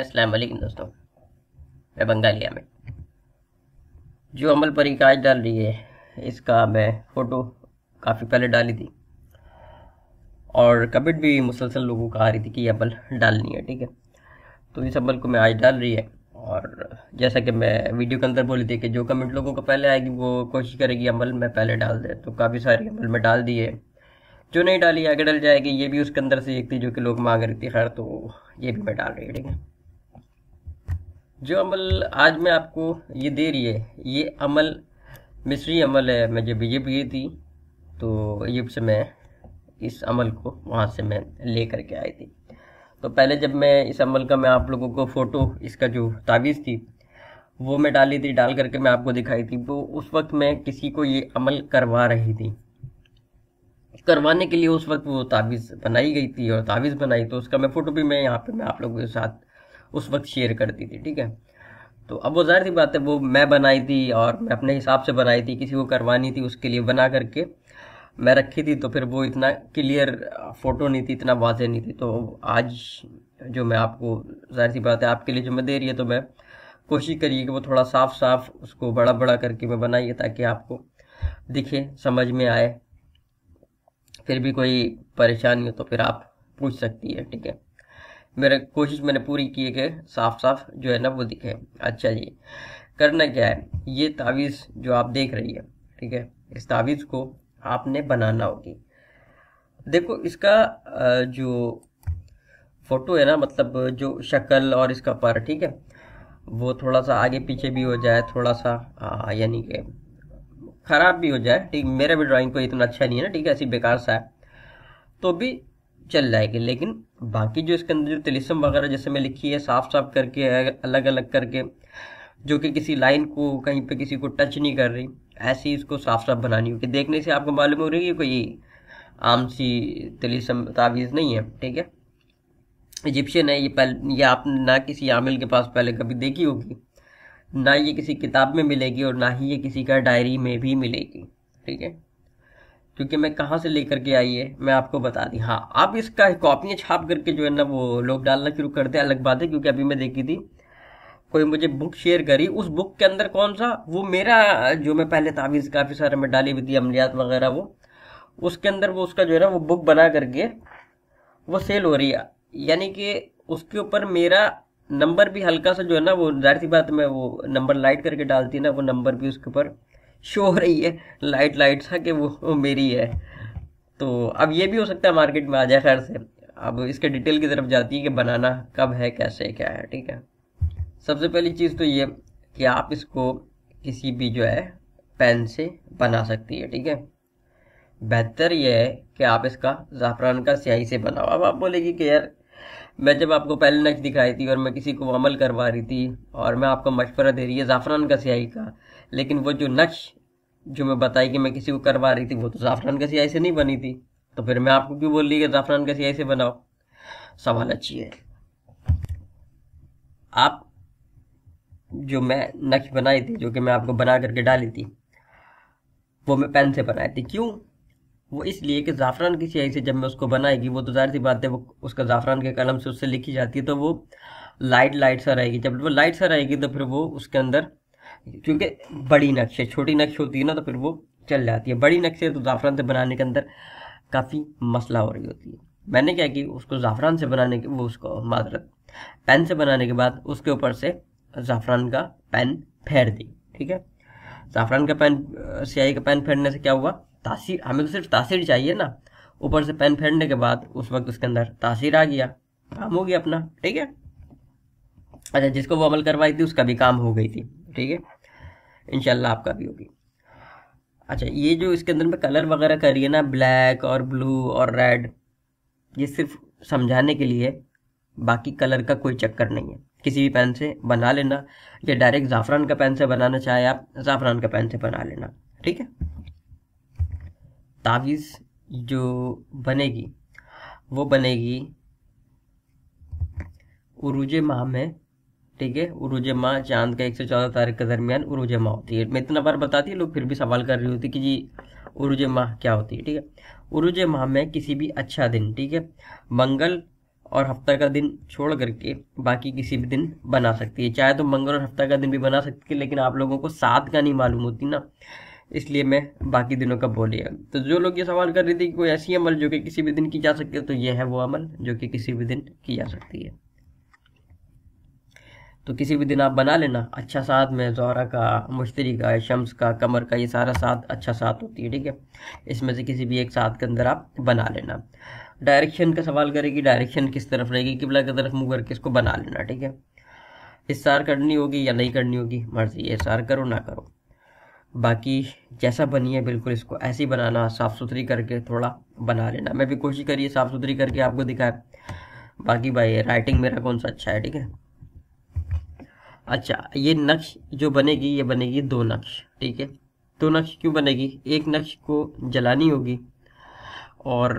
असलम दोस्तों मैं बंगालिया में जो अमल परी का डाल रही है इसका मैं फ़ोटो काफ़ी पहले डाली थी और कमेंट भी मुसलसल लोगों का आ रही थी कि ये अमल डालनी है ठीक है तो इस अमल को मैं आज डाल रही है और जैसा कि मैं वीडियो के अंदर बोली थी कि जो कमेंट लोगों को पहले आएगी वो कोशिश करेगी अमल मैं पहले डाल दे तो काफ़ी सारे अमल में डाल दिए जो नहीं डाली आगे डल जाएगी ये भी उसके अंदर से एक थी जो कि लोग मांग रही थी खैर तो ये भी मैं डाल रही है ठीक है जो अमल आज मैं आपको ये दे रही है ये अमल मिस्री अमल है मैं जब ये गई थी तो इजिप्ट से मैं इस अमल को वहाँ से मैं ले करके आई थी तो पहले जब मैं इस अमल का मैं आप लोगों को फ़ोटो इसका जो तावीज़ थी वो मैं डाली थी डाल करके मैं आपको दिखाई थी तो उस वक्त मैं किसी को ये अमल करवा रही थी करवाने के लिए उस वक्त वो तावीज़ बनाई गई थी और तावीज़ बनाई तो उसका मैं फ़ोटो भी मैं यहाँ पे मैं आप लोगों के साथ उस वक्त शेयर करती थी ठीक है तो अब वो जाहिर सी बात है वो मैं बनाई थी और मैं अपने हिसाब से बनाई थी किसी को करवानी थी उसके लिए बना करके मैं रखी थी तो फिर वो इतना क्लियर फोटो नहीं थी इतना वाजे नहीं थी तो आज जो मैं आपको जाहिर सी बात है आपके लिए जो मैं दे रही है तो मैं कोशिश करिए कि वो थोड़ा साफ साफ उसको बड़ा बड़ा करके मैं बनाइए ताकि आपको दिखे समझ में आए फिर भी कोई परेशानी हो तो फिर आप पूछ सकती है ठीक है मेरे कोशिश मैंने पूरी की है कि साफ साफ जो है ना वो दिखे अच्छा जी करना क्या है ये तावीज़ जो आप देख रही है ठीक है इस तावीज़ को आपने बनाना होगी देखो इसका जो फ़ोटो है ना मतलब जो शक्ल और इसका पर ठीक है वो थोड़ा सा आगे पीछे भी हो जाए थोड़ा सा यानी कि ख़राब भी हो जाए ठीक मेरा भी ड्राइंग कोई इतना अच्छा नहीं है ना ठीक है ऐसी बेकार सा है तो भी चल जाएगी लेकिन बाकी जो इसके अंदर जो तिलिसम वगैरह जैसे मैं लिखी है साफ साफ करके अलग अलग करके जो कि किसी लाइन को कहीं पे किसी को टच नहीं कर रही ऐसी इसको साफ साफ बनानी होगी देखने से आपको मालूम हो रही है कोई आम सी तिलिसम तावीज़ नहीं है ठीक है इजिप्शियन है ये पहले ये आपने ना किसी आमिल के पास पहले कभी देखी होगी ना ये किसी किताब में मिलेगी और ना ही ये किसी का डायरी में भी मिलेगी ठीक है क्योंकि मैं कहाँ से लेकर के आई है मैं आपको बता दी हाँ आप इसका कॉपियाँ छाप करके जो है ना वो लोग डालना शुरू कर दे अलग बात है क्योंकि अभी मैं देखी थी कोई मुझे बुक शेयर करी उस बुक के अंदर कौन सा वो मेरा जो मैं पहले तावीज़ काफ़ी सारे में डाली हुई थी अमलियात वगैरह वो उसके अंदर वो उसका जो है ना वो बुक बना करके वो सेल हो रही है यानी कि उसके ऊपर मेरा नंबर भी हल्का सा जो है ना वो जाहिर सी बात में वो नंबर लाइट करके डालती है ना वो नंबर भी उसके ऊपर शो हो रही है लाइट लाइट सा कि वो, वो मेरी है तो अब ये भी हो सकता है मार्केट में आ जाए खैर से अब इसके डिटेल की तरफ जाती है कि बनाना कब है कैसे क्या है ठीक है सबसे पहली चीज़ तो ये कि आप इसको किसी भी जो है पेन से बना सकती है ठीक है बेहतर यह है कि आप इसका ज़ाफ़रान का स्याही से बनाओ अब आप बोलेगी कि यार मैं जब आपको पहले नक्श दिखाई थी और मैं किसी को अमल करवा रही थी और मैं आपको मशवरा दे रही है ज़ाफ़रान का स्याही का लेकिन वो जो नक्श जो मैं बताई कि मैं किसी को करवा रही थी वो तो ज़ाफ़रान का सियाई से नहीं बनी थी तो फिर मैं आपको क्यों बोल रही कि ज़ाफ़रान का सियाई से बनाओ सवाल अच्छी है आप जो मैं नक्श बनाई थी जो कि मैं आपको बना करके डाली थी वो मैं पेन से बनाई थी क्यों वो इसलिए कि ज़ाफ़रान की स्याही से जब मैं उसको बनाएगी वो तो जाहिर सी बात है वो उसका ज़ाफ़रान के कलम से उससे लिखी जाती है तो वो लाइट लाइट सा रहेगी जब वो लाइट सा रहेगी तो फिर वो उसके अंदर क्योंकि बड़ी नक्शे छोटी नक्श होती है ना तो फिर वो चल जाती है बड़ी नक्शे तो ज़ाफ़रान से बनाने के अंदर काफ़ी मसला हो रही होती है मैंने क्या कि उसको ज़ाफ़रान से बनाने के वो उसको मादरत पेन से बनाने के बाद उसके ऊपर से ज़ाफ़रान का पेन फेर दी ठीक है ज़ाफ़रान का पेन स्याही का पेन फेरने से क्या हुआ तासीर हमें तो सिर्फ तासीर चाहिए ना ऊपर से पेन फेरने के बाद उस वक्त उसके अंदर तासीर आ गया काम हो गया अपना ठीक है अच्छा जिसको वो अमल करवाई थी उसका भी काम हो गई थी ठीक है इनशाला आपका भी होगी अच्छा ये जो इसके अंदर में कलर वगैरह करिए ना ब्लैक और ब्लू और रेड ये सिर्फ समझाने के लिए बाकी कलर का कोई चक्कर नहीं है किसी भी पेन से बना लेना या डायरेक्ट ज़ाफ़रान का पेन से बनाना चाहे आप ज़ाफ़रान का पेन से बना लेना ठीक है तावीज़ जो बनेगी वो बनेगी उरूज माह में ठीक है उरुज माह चांद का एक सौ चौदह तारीख के दरमियान उरुज माह होती है मैं इतना बार बताती लोग फिर भी सवाल कर रही होती कि जी उरुज माह क्या होती है ठीक है उरुज माह में किसी भी अच्छा दिन ठीक है मंगल और हफ्ता का दिन छोड़ करके बाकी किसी भी दिन बना सकती है चाहे तो मंगल और हफ्ता का दिन भी बना सकती है लेकिन आप लोगों को सात का नहीं मालूम होती ना इसलिए मैं बाकी दिनों का बोलिएगा तो जो लोग ये सवाल कर रहे थे कि कोई ऐसी अमल जो कि किसी भी दिन की जा सकती है तो ये है वो अमल जो कि किसी भी दिन की जा सकती है तो किसी भी दिन आप बना लेना अच्छा साथ में जोरा का मुश्तरी का शम्स का कमर का ये सारा साथ अच्छा साथ होती है ठीक है इसमें से किसी भी एक साथ के अंदर आप बना लेना डायरेक्शन का सवाल करेगी डायरेक्शन किस तरफ रहेगी किबला की तरफ मुँह करके इसको बना लेना ठीक है इसार करनी होगी या नहीं करनी होगी मर्जी ये इसार करो ना करो बाकी जैसा बनी है बिल्कुल इसको ऐसे ही बनाना साफ़ सुथरी करके थोड़ा बना लेना मैं भी कोशिश करिए साफ़ सुथरी करके आपको दिखाए बाकी भाई राइटिंग मेरा कौन सा अच्छा है ठीक है अच्छा ये नक्श जो बनेगी ये बनेगी दो नक्श ठीक है दो नक्श क्यों बनेगी एक नक्श को जलानी होगी और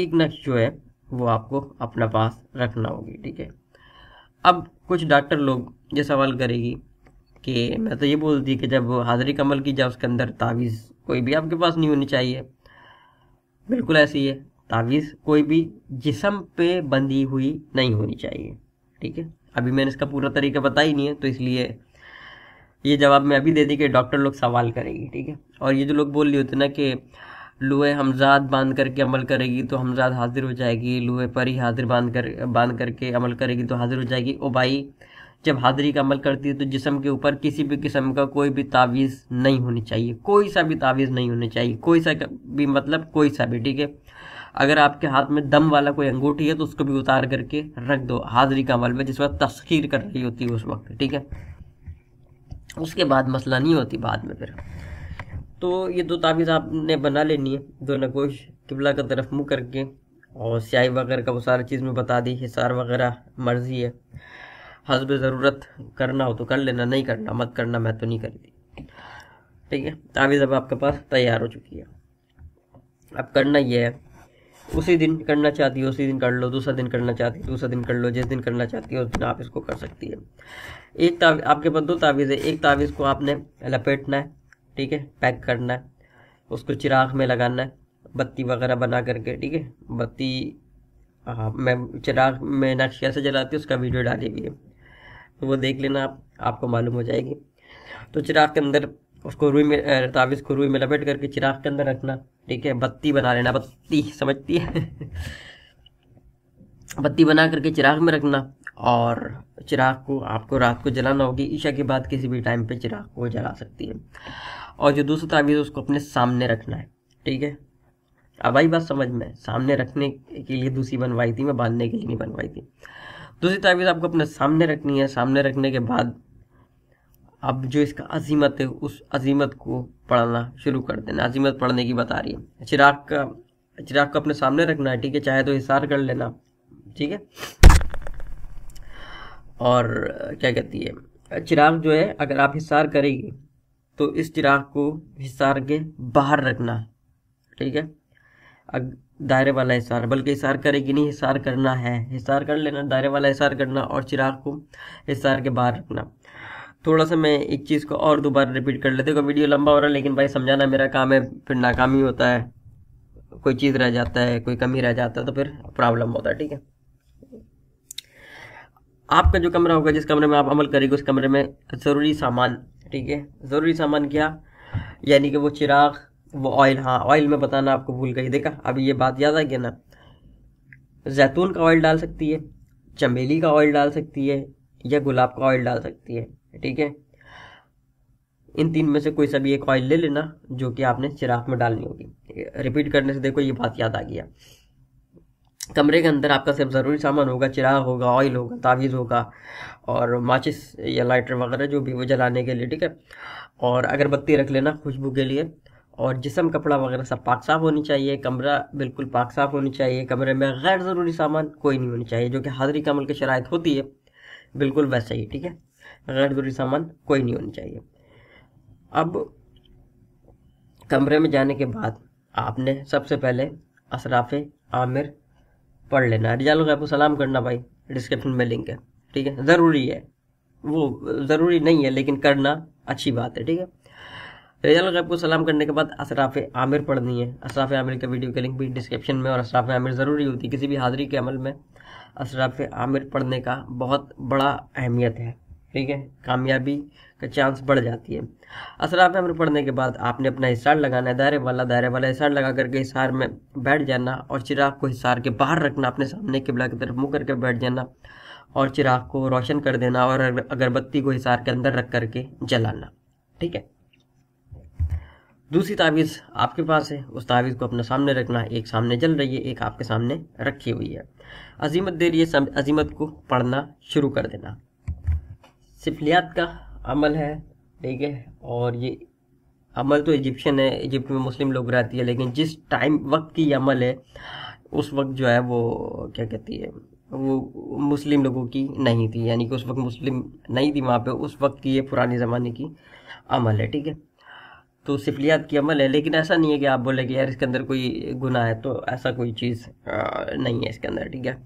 एक नक्श जो है वो आपको अपना पास रखना होगी ठीक है अब कुछ डॉक्टर लोग ये सवाल करेगी कि मैं तो ये बोलती कि जब हाजरी कमल की जाए उसके अंदर तावीज़ कोई भी आपके पास नहीं होनी चाहिए बिल्कुल ऐसी है तावीज़ कोई भी जिसम पे बंधी हुई नहीं होनी चाहिए ठीक है अभी मैंने इसका पूरा तरीका बताया ही नहीं है तो इसलिए ये जवाब मैं अभी दे दी कि डॉक्टर लोग सवाल करेगी ठीक है और ये जो लोग बोल रहे होते ना कि लोहे हमजाद बांध करके अमल करेगी तो हमजाद हाजिर हो जाएगी लोहे पर ही हाजिर बांध कर बांध करके अमल करेगी तो हाजिर हो जाएगी ओ भाई जब हाजिरी का अमल करती है तो जिसम के ऊपर किसी भी किस्म का कोई भी तावीज़ नहीं होनी चाहिए कोई सा भी तावीज़ नहीं होनी चाहिए कोई सा भी मतलब कोई सा भी ठीक है अगर आपके हाथ में दम वाला कोई अंगूठी है तो उसको भी उतार करके रख दो हाजरी का अमल में जिस वक्त तस्खीर कर रही होती है उस वक्त ठीक है उसके बाद मसला नहीं होती बाद में फिर तो ये दो ताबीज़ आपने बना लेनी है दो नगोश किबला का तरफ मुँह करके और स्याही वगैरह का वो सारी चीज़ में बता दी हिसार वगैरह मर्जी है हजब ज़रूरत करना हो तो कर लेना नहीं करना मत करना मैं तो नहीं करती ठीक है ताबीज़ अब आपके पास तैयार हो चुकी है अब करना यह है उसी दिन करना चाहती हो उसी दिन कर लो दूसरा दिन करना चाहती है दूसरा दिन कर लो जिस दिन करना चाहती हो उस दिन आप इसको कर सकती है एक तावीज आपके पास दो तावीज़ है एक तावीज़ को आपने लपेटना है ठीक है पैक करना है उसको चिराग में लगाना है बत्ती वगैरह बना करके ठीक है बत्ती हाँ मैं चिराग में नक्श कैसे जलाती हूँ उसका वीडियो डाली हुई है तो वो देख लेना आप आपको मालूम हो जाएगी तो चिराग के अंदर उसको रुई में तावीज़ को रुई में लपेट करके चिराग के अंदर रखना ठीक है बत्ती बना लेना बत्ती समझती है बत्ती बना करके चिराग में रखना और चिराग को आपको रात को जलाना होगी ईशा के बाद किसी भी टाइम पे चिराग को जला सकती है और जो दूसरा तावीज़ उसको अपने सामने रखना है ठीक है अब आई बात समझ में सामने रखने के लिए दूसरी बनवाई थी मैं बांधने के लिए नहीं बनवाई थी दूसरी तावीज़ आपको अपने सामने रखनी है सामने रखने के बाद अब जो इसका अजीमत है उस अजीमत को पढ़ना शुरू कर देना अजीमत पढ़ने की बता रही है चिराग का चिराग को अपने सामने रखना है ठीक है चाहे तो हिसार कर लेना ठीक है और क्या कहती है चिराग जो है अगर आप हिसार करेगी तो इस चिराग को हिसार के बाहर रखना ठीक है दायरे वाला हिसार बल्कि हिसार करेगी नहीं हिसार करना है हिसार कर लेना दायरे वाला हिसार करना और चिराग को हिसार के बाहर रखना थोड़ा सा मैं एक चीज़ को और दोबारा रिपीट कर लेते वीडियो लंबा हो रहा है लेकिन भाई समझाना मेरा काम है फिर नाकामी होता है कोई चीज़ रह जाता है कोई कमी रह जाता है तो फिर प्रॉब्लम होता है ठीक है आपका जो कमरा होगा जिस कमरे में आप अमल करेंगे उस कमरे में ज़रूरी सामान ठीक है ज़रूरी सामान क्या यानी कि वो चिराग वो ऑयल हाँ ऑयल में बताना आपको भूल गई देखा अभी ये बात याद आ गया ना जैतून का ऑयल डाल सकती है चमेली का ऑयल डाल सकती है या गुलाब का ऑयल डाल सकती है ठीक है इन तीन में से कोई सा भी एक ऑयल ले लेना जो कि आपने चिराग में डालनी होगी रिपीट करने से देखो ये बात याद आ गया कमरे के अंदर आपका सब ज़रूरी सामान होगा चिराग होगा ऑयल होगा तावीज़ होगा और माचिस या लाइटर वगैरह जो भी वो जलाने के लिए ठीक है और अगरबत्ती रख लेना खुशबू के लिए और जिसम कपड़ा वगैरह सब पाक साफ होनी चाहिए कमरा बिल्कुल पाक साफ होनी चाहिए कमरे में गैर ज़रूरी सामान कोई नहीं होनी चाहिए जो कि हाजिरी कमल की शराइ होती है बिल्कुल वैसा ही ठीक है ऋण विरोधी संबंध कोई नहीं होनी चाहिए अब कमरे में जाने के बाद आपने सबसे पहले असराफे आमिर पढ़ लेना रिजाल गैब को सलाम करना भाई डिस्क्रिप्शन में लिंक है ठीक है ज़रूरी है वो ज़रूरी नहीं है लेकिन करना अच्छी बात है ठीक है रिजाल गैब को सलाम करने के बाद असराफ आमिर पढ़नी है असराफ आमिर के वीडियो के लिंक भी डिस्क्रिप्शन में और असराफ आमिर ज़रूरी होती है किसी भी हाजिरी के अमल में असराफ आमिर पढ़ने का बहुत बड़ा अहमियत है ठीक है कामयाबी का चांस बढ़ जाती है असरा में पढ़ने के बाद आपने अपना हिसार लगाना है दायरे वाला दायरे वाला हिसार लगा करके हिसार में बैठ जाना और चिराग को हिसार के बाहर रखना अपने सामने के बिला की तरफ मुँह करके बैठ जाना और चिराग को रोशन कर देना और अगरबत्ती को हिसार के अंदर रख करके जलाना ठीक है दूसरी तावीज़ आपके पास है उस तावीज़ को अपने सामने रखना एक सामने जल रही है एक आपके सामने रखी हुई है अजीमत दे रही है अजीमत को पढ़ना शुरू कर देना सिफलियात का अमल है ठीक है और ये अमल तो इजिप्शियन है इजिप्ट में मुस्लिम लोग रहती है लेकिन जिस टाइम वक्त की अमल है उस वक्त जो है वो क्या कहती है वो मुस्लिम लोगों की नहीं थी यानी कि उस वक्त मुस्लिम नहीं थी वहाँ पे उस वक्त की ये पुराने ज़माने की अमल है ठीक है तो सिफलियात की अमल है लेकिन ऐसा नहीं है कि आप बोले कि यार इसके अंदर कोई गुनाह है तो ऐसा कोई चीज़ नहीं है इसके अंदर ठीक है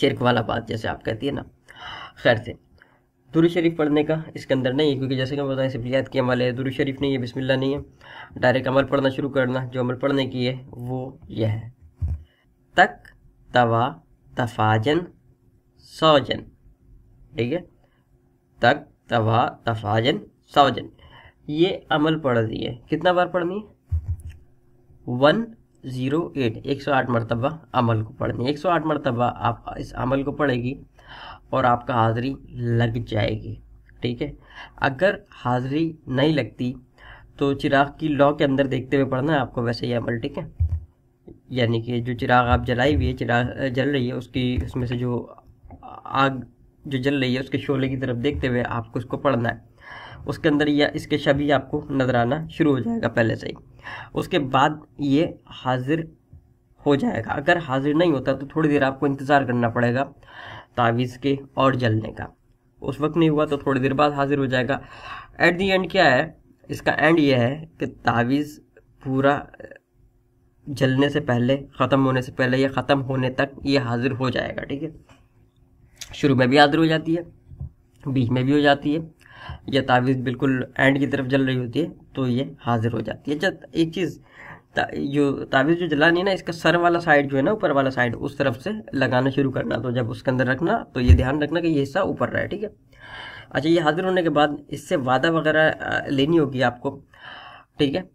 शिरक वाला बात जैसे आप कहती है ना खैर से दुरू शरीफ पढ़ने का इसके अंदर नहीं है क्योंकि जैसे कि मैं बताया सिफलियात के अमल है दुरू शरीफ नहीं है बिस्मिल्लाह नहीं है डायरेक्ट अमल पढ़ना शुरू करना जो अमल पढ़ने की है वो यह है तक तवा तफाजन सौजन ठीक है तक तवा तफाजन सौजन ये अमल पढ़ दिए कितना बार पढ़नी है वन ज़ीरो एट एक सौ आठ मरतबा अमल को पढ़नी एक सौ आठ मरतबा आप इस अमल को पढ़ेगी और आपका हाज़री लग जाएगी ठीक है अगर हाज़िरी नहीं लगती तो चिराग की लॉ के अंदर देखते हुए पढ़ना है आपको वैसे ही अमल ठीक है यानी कि जो चिराग आप जलाई हुई है चिराग जल रही है उसकी उसमें से जो आग जो जल रही है उसके शोले की तरफ देखते हुए आपको उसको पढ़ना है उसके अंदर या इसके शबी आपको नज़र आना शुरू हो जाएगा पहले से ही उसके बाद ये हाजिर हो जाएगा अगर हाजिर नहीं होता तो थोड़ी देर आपको इंतज़ार करना पड़ेगा तावीज़ के और जलने का उस वक्त नहीं हुआ तो थोड़ी देर बाद हाजिर हो जाएगा एट दी एंड क्या है इसका एंड यह है कि तावीज़ पूरा जलने से पहले ख़त्म होने से पहले या ख़त्म होने तक ये हाजिर हो जाएगा ठीक है शुरू में भी हाजिर हो जाती है बीच में भी हो जाती है या तावीज़ बिल्कुल एंड की तरफ जल रही होती है तो ये हाजिर हो जाती है जब एक चीज़ जो तावीज़ जो जलानी है ना इसका सर वाला साइड जो है ना ऊपर वाला साइड उस तरफ से लगाना शुरू करना तो जब उसके अंदर रखना तो ये ध्यान रखना कि ये हिस्सा ऊपर रहा है ठीक है अच्छा ये हाजिर होने के बाद इससे वादा वगैरह लेनी होगी आपको ठीक है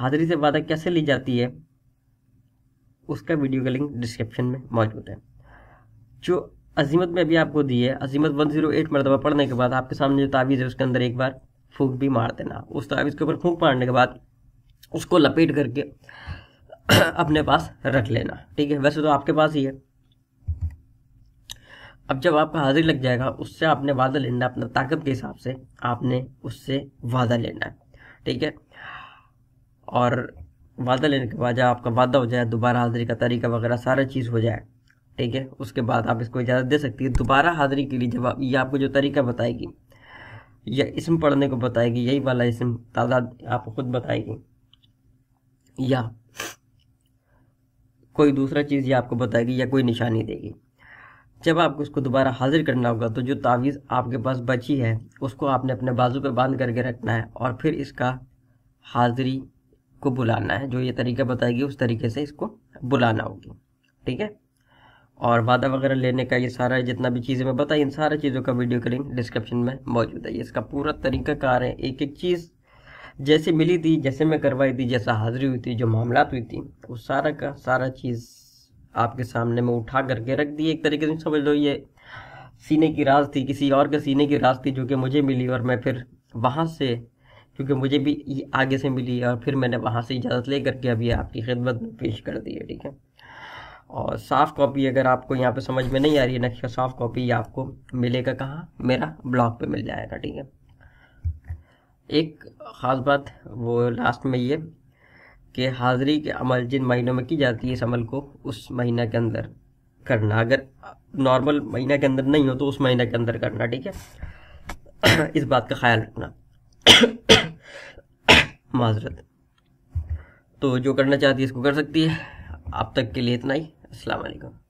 हाजिरी से वादा कैसे ली जाती है उसका वीडियो का लिंक डिस्क्रिप्शन में मौजूद है जो अजीमत में अभी आपको दी है अजीमत वन जीरो एट मरतबा पढ़ने के बाद आपके सामने जो तावीज़ है उसके अंदर एक बार फूक भी मार देना उस तावीज़ के ऊपर फूक मारने के बाद उसको लपेट करके अपने पास रख लेना ठीक है वैसे तो आपके पास ही है अब जब आपका हाजिर लग जाएगा उससे आपने वादा लेना अपना ताकत के हिसाब से आपने उससे वादा लेना है ठीक है और वादा लेने के बाद जब आपका वादा हो जाए दोबारा हाजिरी का तरीका वगैरह सारा चीज़ हो जाए ठीक है उसके बाद आप इसको इजाज़त दे सकती है दोबारा हाजिरी के लिए जब आप ये आपको जो तरीका बताएगी या इसम पढ़ने को बताएगी यही वाला इसम तादाद आपको खुद बताएगी या कोई दूसरा चीज़ ये आपको बताएगी या कोई निशानी देगी जब आपको उसको दोबारा हाजिर करना होगा तो जो तावीज़ आपके पास बची है उसको आपने अपने बाजू पर बांध करके रखना है और फिर इसका हाजिरी को बुलाना है जो ये तरीका बताएगी उस तरीके से इसको बुलाना होगी ठीक है और वादा वगैरह लेने का ये सारा जितना भी चीज़ें मैं बताई इन सारी चीज़ों का वीडियो का लिंक डिस्क्रिप्शन में मौजूद है इसका पूरा तरीका कार है एक एक चीज़ जैसे मिली थी जैसे मैं करवाई थी जैसा हाजिरी हुई थी जो मामला हुई थी वो सारा का सारा चीज़ आपके सामने मैं उठा करके रख दी एक तरीके से समझ लो ये सीने की राज थी किसी और के सीने की राज थी जो कि मुझे मिली और मैं फिर वहाँ से क्योंकि मुझे भी आगे से मिली और फिर मैंने वहाँ से इजाज़त ले करके अभी आपकी खिदमत में पेश कर दी है ठीक है और साफ़ कॉपी अगर आपको यहाँ पे समझ में नहीं आ रही है नक्शा साफ़ कॉपी आपको मिलेगा कहाँ मेरा ब्लॉग पे मिल जाएगा ठीक है एक ख़ास बात वो लास्ट में ये कि हाज़री के अमल जिन महीनों में की जाती है इस अमल को उस महीना के अंदर करना अगर नॉर्मल महीना के अंदर नहीं हो तो उस महीना के अंदर करना ठीक है इस बात का ख्याल रखना माजरत तो जो करना चाहती है इसको कर सकती है अब तक के लिए इतना ही वालेकुम